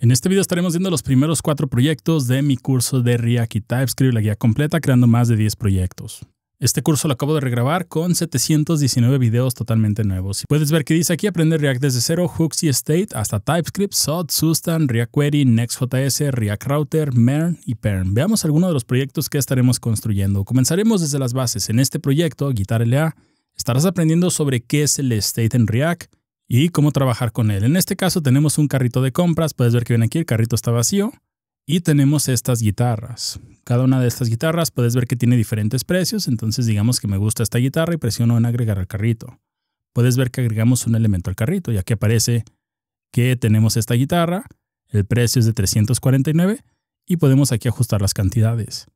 En este video estaremos viendo los primeros cuatro proyectos de mi curso de React y TypeScript, la guía completa, creando más de 10 proyectos. Este curso lo acabo de regrabar con 719 videos totalmente nuevos. Puedes ver que dice aquí aprender React desde cero, hooks y state hasta TypeScript, SOD, Sustan, React Query, Next.js, React Router, MERN y PERN. Veamos algunos de los proyectos que estaremos construyendo. Comenzaremos desde las bases. En este proyecto, Guitar LA, estarás aprendiendo sobre qué es el state en React, y cómo trabajar con él. En este caso tenemos un carrito de compras, puedes ver que viene aquí, el carrito está vacío y tenemos estas guitarras. Cada una de estas guitarras puedes ver que tiene diferentes precios, entonces digamos que me gusta esta guitarra y presiono en agregar al carrito. Puedes ver que agregamos un elemento al carrito, ya que aparece que tenemos esta guitarra, el precio es de 349 y podemos aquí ajustar las cantidades.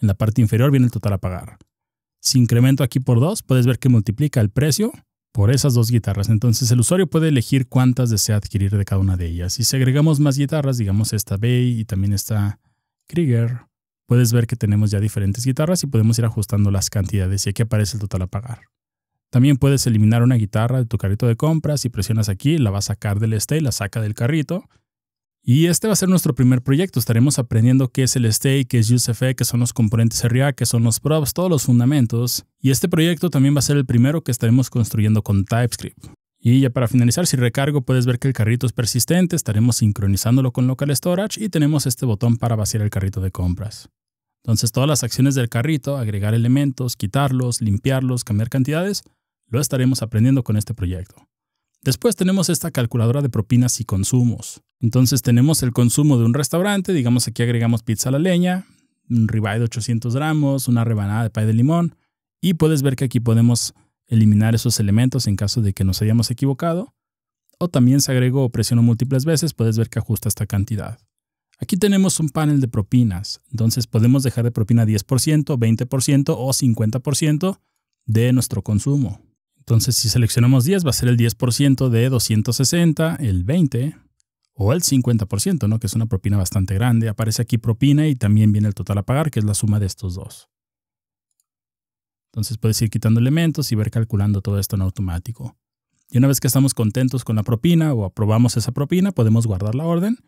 En la parte inferior viene el total a pagar. Si incremento aquí por 2, puedes ver que multiplica el precio por esas dos guitarras. Entonces el usuario puede elegir cuántas desea adquirir de cada una de ellas. Y si agregamos más guitarras, digamos esta Bay y también esta Krieger, puedes ver que tenemos ya diferentes guitarras y podemos ir ajustando las cantidades y aquí aparece el total a pagar. También puedes eliminar una guitarra de tu carrito de compras. Si presionas aquí, la va a sacar del este y la saca del carrito. Y este va a ser nuestro primer proyecto. Estaremos aprendiendo qué es el state, qué es USFE, e, qué son los componentes RIA, qué son los props, todos los fundamentos. Y este proyecto también va a ser el primero que estaremos construyendo con TypeScript. Y ya para finalizar, si recargo, puedes ver que el carrito es persistente, estaremos sincronizándolo con Local Storage y tenemos este botón para vaciar el carrito de compras. Entonces todas las acciones del carrito, agregar elementos, quitarlos, limpiarlos, cambiar cantidades, lo estaremos aprendiendo con este proyecto. Después tenemos esta calculadora de propinas y consumos. Entonces tenemos el consumo de un restaurante, digamos aquí agregamos pizza a la leña, un ribeye de 800 gramos, una rebanada de pay de limón, y puedes ver que aquí podemos eliminar esos elementos en caso de que nos hayamos equivocado, o también se agregó o presiono múltiples veces, puedes ver que ajusta esta cantidad. Aquí tenemos un panel de propinas, entonces podemos dejar de propina 10%, 20% o 50% de nuestro consumo. Entonces, si seleccionamos 10, va a ser el 10% de 260, el 20 o el 50%, ¿no? Que es una propina bastante grande. Aparece aquí propina y también viene el total a pagar, que es la suma de estos dos. Entonces puedes ir quitando elementos y ver calculando todo esto en automático. Y una vez que estamos contentos con la propina o aprobamos esa propina, podemos guardar la orden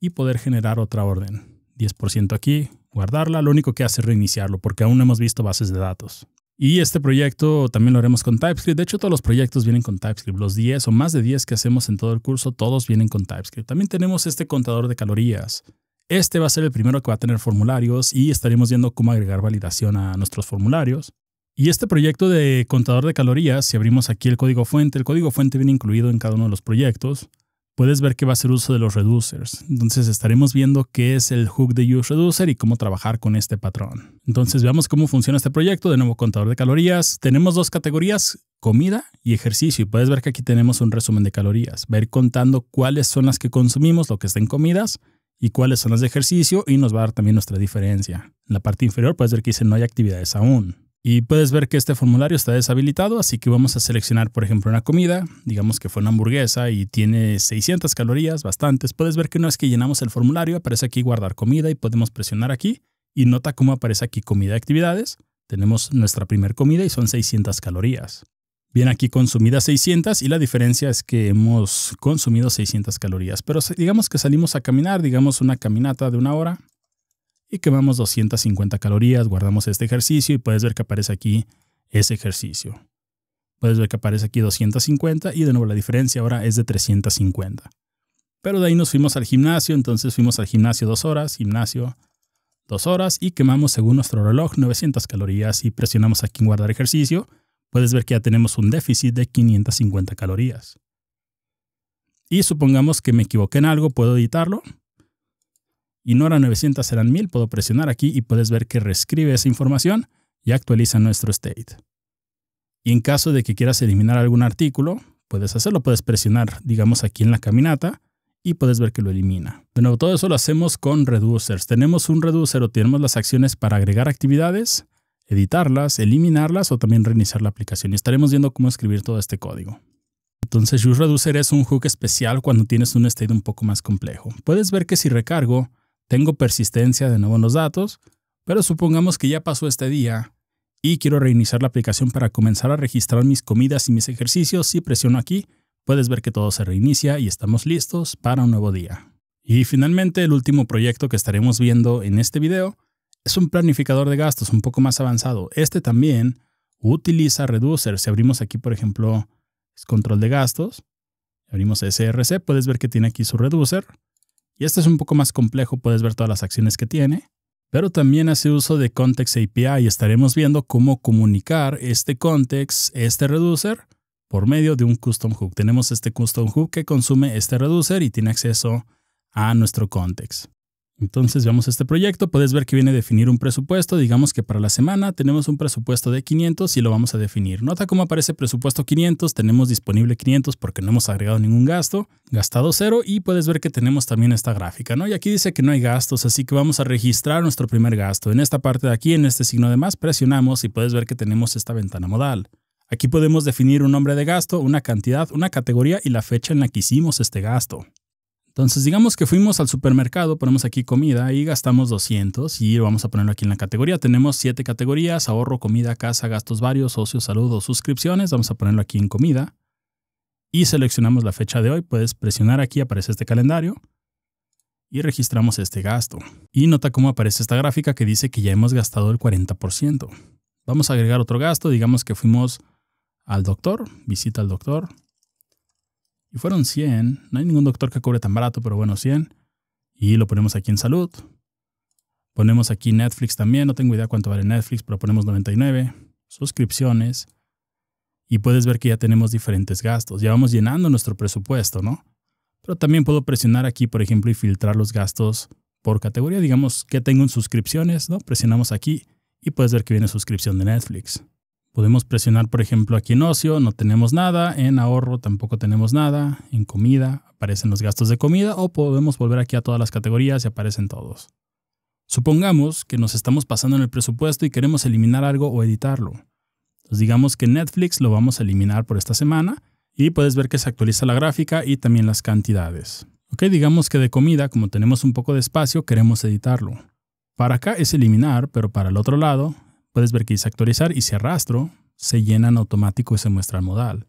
y poder generar otra orden. 10% aquí, guardarla. Lo único que hace es reiniciarlo porque aún no hemos visto bases de datos. Y este proyecto también lo haremos con TypeScript. De hecho, todos los proyectos vienen con TypeScript. Los 10 o más de 10 que hacemos en todo el curso, todos vienen con TypeScript. También tenemos este contador de calorías. Este va a ser el primero que va a tener formularios y estaremos viendo cómo agregar validación a nuestros formularios. Y este proyecto de contador de calorías, si abrimos aquí el código fuente, el código fuente viene incluido en cada uno de los proyectos puedes ver que va a ser uso de los reducers. Entonces estaremos viendo qué es el hook de use reducer y cómo trabajar con este patrón. Entonces veamos cómo funciona este proyecto. De nuevo, contador de calorías. Tenemos dos categorías, comida y ejercicio. Y puedes ver que aquí tenemos un resumen de calorías. ver contando cuáles son las que consumimos, lo que está en comidas, y cuáles son las de ejercicio y nos va a dar también nuestra diferencia. En la parte inferior puedes ver que dice no hay actividades aún. Y puedes ver que este formulario está deshabilitado, así que vamos a seleccionar, por ejemplo, una comida, digamos que fue una hamburguesa y tiene 600 calorías, bastantes. Puedes ver que no es que llenamos el formulario aparece aquí guardar comida y podemos presionar aquí y nota cómo aparece aquí comida actividades. Tenemos nuestra primer comida y son 600 calorías. Bien, aquí consumida 600 y la diferencia es que hemos consumido 600 calorías, pero digamos que salimos a caminar, digamos una caminata de una hora y quemamos 250 calorías, guardamos este ejercicio y puedes ver que aparece aquí ese ejercicio. Puedes ver que aparece aquí 250 y de nuevo la diferencia ahora es de 350. Pero de ahí nos fuimos al gimnasio, entonces fuimos al gimnasio dos horas, gimnasio dos horas y quemamos según nuestro reloj 900 calorías y presionamos aquí en guardar ejercicio. Puedes ver que ya tenemos un déficit de 550 calorías. Y supongamos que me equivoqué en algo, puedo editarlo y no eran 900, eran 1000, puedo presionar aquí y puedes ver que reescribe esa información y actualiza nuestro state. Y en caso de que quieras eliminar algún artículo, puedes hacerlo, puedes presionar, digamos, aquí en la caminata y puedes ver que lo elimina. De nuevo, todo eso lo hacemos con reducers. Tenemos un reducer o tenemos las acciones para agregar actividades, editarlas, eliminarlas o también reiniciar la aplicación. Y estaremos viendo cómo escribir todo este código. Entonces, Use Reducer es un hook especial cuando tienes un state un poco más complejo. Puedes ver que si recargo, tengo persistencia de nuevo en los datos, pero supongamos que ya pasó este día y quiero reiniciar la aplicación para comenzar a registrar mis comidas y mis ejercicios. Si presiono aquí, puedes ver que todo se reinicia y estamos listos para un nuevo día. Y finalmente, el último proyecto que estaremos viendo en este video es un planificador de gastos un poco más avanzado. Este también utiliza Reducer. Si abrimos aquí, por ejemplo, control de gastos, abrimos SRC, puedes ver que tiene aquí su Reducer. Y este es un poco más complejo, puedes ver todas las acciones que tiene, pero también hace uso de Context API y estaremos viendo cómo comunicar este context, este reducer, por medio de un custom hook. Tenemos este custom hook que consume este reducer y tiene acceso a nuestro context. Entonces veamos este proyecto, puedes ver que viene a definir un presupuesto, digamos que para la semana tenemos un presupuesto de 500 y lo vamos a definir. Nota cómo aparece presupuesto 500, tenemos disponible 500 porque no hemos agregado ningún gasto, gastado cero y puedes ver que tenemos también esta gráfica, ¿no? Y aquí dice que no hay gastos, así que vamos a registrar nuestro primer gasto. En esta parte de aquí, en este signo de más, presionamos y puedes ver que tenemos esta ventana modal. Aquí podemos definir un nombre de gasto, una cantidad, una categoría y la fecha en la que hicimos este gasto. Entonces, digamos que fuimos al supermercado, ponemos aquí comida y gastamos 200 y vamos a ponerlo aquí en la categoría. Tenemos siete categorías, ahorro, comida, casa, gastos varios, socios, saludos, suscripciones. Vamos a ponerlo aquí en comida y seleccionamos la fecha de hoy. Puedes presionar aquí, aparece este calendario y registramos este gasto. Y nota cómo aparece esta gráfica que dice que ya hemos gastado el 40%. Vamos a agregar otro gasto, digamos que fuimos al doctor, visita al doctor, fueron 100. No hay ningún doctor que cobre tan barato, pero bueno, 100. Y lo ponemos aquí en salud. Ponemos aquí Netflix también. No tengo idea cuánto vale Netflix, pero ponemos 99. Suscripciones. Y puedes ver que ya tenemos diferentes gastos. Ya vamos llenando nuestro presupuesto, ¿no? Pero también puedo presionar aquí, por ejemplo, y filtrar los gastos por categoría. Digamos que tengo en suscripciones, ¿no? Presionamos aquí y puedes ver que viene suscripción de Netflix. Podemos presionar, por ejemplo, aquí en ocio no tenemos nada, en ahorro tampoco tenemos nada, en comida aparecen los gastos de comida o podemos volver aquí a todas las categorías y aparecen todos. Supongamos que nos estamos pasando en el presupuesto y queremos eliminar algo o editarlo. digamos que Netflix lo vamos a eliminar por esta semana y puedes ver que se actualiza la gráfica y también las cantidades. Ok, digamos que de comida, como tenemos un poco de espacio, queremos editarlo. Para acá es eliminar, pero para el otro lado Puedes ver que dice actualizar y si arrastro, se llenan automático y se muestra el modal.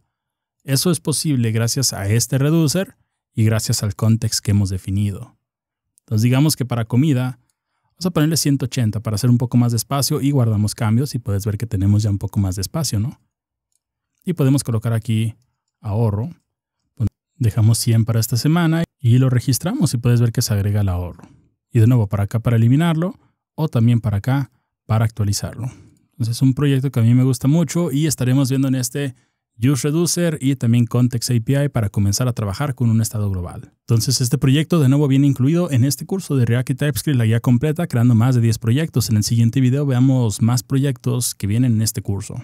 Eso es posible gracias a este reducer y gracias al context que hemos definido. Entonces digamos que para comida, vamos a ponerle 180 para hacer un poco más de espacio y guardamos cambios y puedes ver que tenemos ya un poco más de espacio, ¿no? Y podemos colocar aquí ahorro. Dejamos 100 para esta semana y lo registramos y puedes ver que se agrega el ahorro. Y de nuevo para acá para eliminarlo o también para acá para actualizarlo. Entonces es un proyecto que a mí me gusta mucho y estaremos viendo en este Use Reducer y también Context API para comenzar a trabajar con un estado global. Entonces este proyecto de nuevo viene incluido en este curso de React y TypeScript, la guía completa, creando más de 10 proyectos. En el siguiente video veamos más proyectos que vienen en este curso.